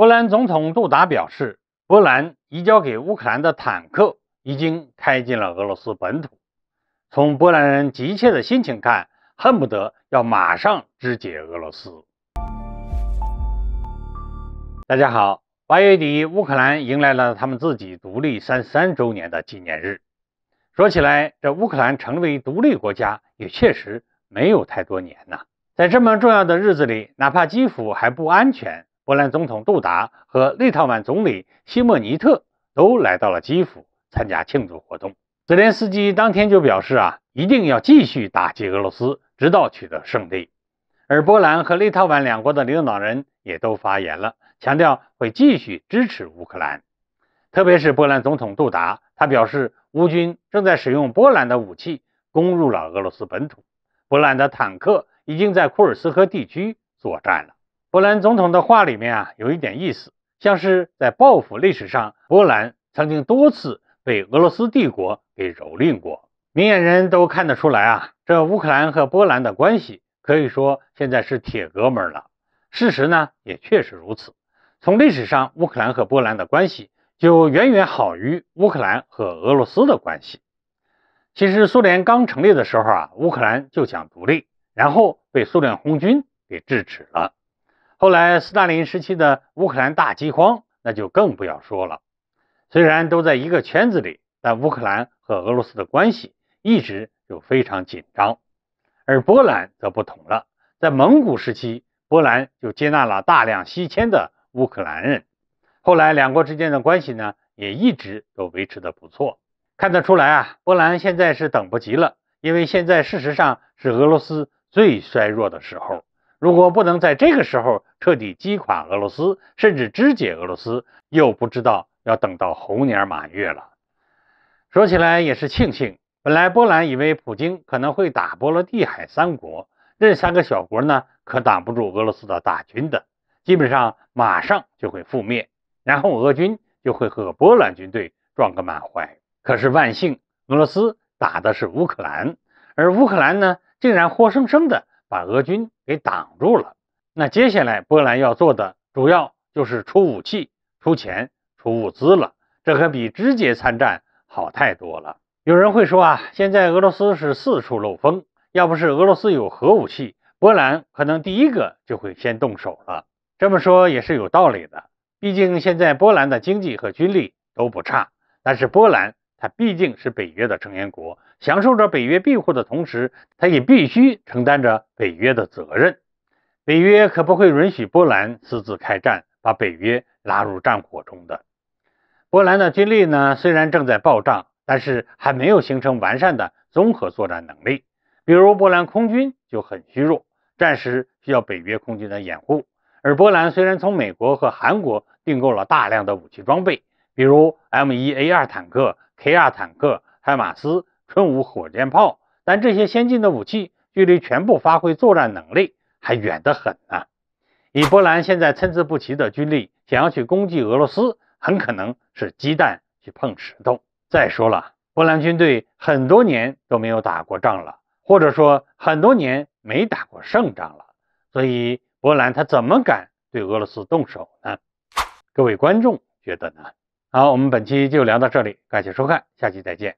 波兰总统杜达表示，波兰移交给乌克兰的坦克已经开进了俄罗斯本土。从波兰人急切的心情看，恨不得要马上肢解俄罗斯。大家好，八月底，乌克兰迎来了他们自己独立三十三周年的纪念日。说起来，这乌克兰成为独立国家也确实没有太多年呐。在这么重要的日子里，哪怕基辅还不安全。波兰总统杜达和立陶宛总理西莫尼特都来到了基辅参加庆祝活动。泽连斯基当天就表示啊，一定要继续打击俄罗斯，直到取得胜利。而波兰和立陶宛两国的领导人也都发言了，强调会继续支持乌克兰。特别是波兰总统杜达，他表示，乌军正在使用波兰的武器攻入了俄罗斯本土，波兰的坦克已经在库尔斯克地区作战了。波兰总统的话里面啊，有一点意思，像是在报复历史上波兰曾经多次被俄罗斯帝国给蹂躏过。明眼人都看得出来啊，这乌克兰和波兰的关系可以说现在是铁哥们了。事实呢也确实如此。从历史上，乌克兰和波兰的关系就远远好于乌克兰和俄罗斯的关系。其实苏联刚成立的时候啊，乌克兰就想独立，然后被苏联红军给制止了。后来，斯大林时期的乌克兰大饥荒，那就更不要说了。虽然都在一个圈子里，但乌克兰和俄罗斯的关系一直就非常紧张。而波兰则不同了，在蒙古时期，波兰就接纳了大量西迁的乌克兰人。后来，两国之间的关系呢，也一直都维持的不错。看得出来啊，波兰现在是等不及了，因为现在事实上是俄罗斯最衰弱的时候。如果不能在这个时候彻底击垮俄罗斯，甚至肢解俄罗斯，又不知道要等到猴年马月了。说起来也是庆幸，本来波兰以为普京可能会打波罗的海三国，这三个小国呢可挡不住俄罗斯的大军的，基本上马上就会覆灭，然后俄军就会和波兰军队撞个满怀。可是万幸，俄罗斯打的是乌克兰，而乌克兰呢竟然活生生的。把俄军给挡住了，那接下来波兰要做的主要就是出武器、出钱、出物资了，这可比直接参战好太多了。有人会说啊，现在俄罗斯是四处漏风，要不是俄罗斯有核武器，波兰可能第一个就会先动手了。这么说也是有道理的，毕竟现在波兰的经济和军力都不差，但是波兰它毕竟是北约的成员国。享受着北约庇护的同时，他也必须承担着北约的责任。北约可不会允许波兰私自开战，把北约拉入战火中的。波兰的军力呢，虽然正在暴涨，但是还没有形成完善的综合作战能力。比如波兰空军就很虚弱，战时需要北约空军的掩护。而波兰虽然从美国和韩国订购了大量的武器装备，比如 M1A2 坦克、K2 坦克、海马斯。春武火箭炮，但这些先进的武器距离全部发挥作战能力还远得很呢。以波兰现在参差不齐的军力，想要去攻击俄罗斯，很可能是鸡蛋去碰石头。再说了，波兰军队很多年都没有打过仗了，或者说很多年没打过胜仗了，所以波兰他怎么敢对俄罗斯动手呢？各位观众觉得呢？好，我们本期就聊到这里，感谢收看，下期再见。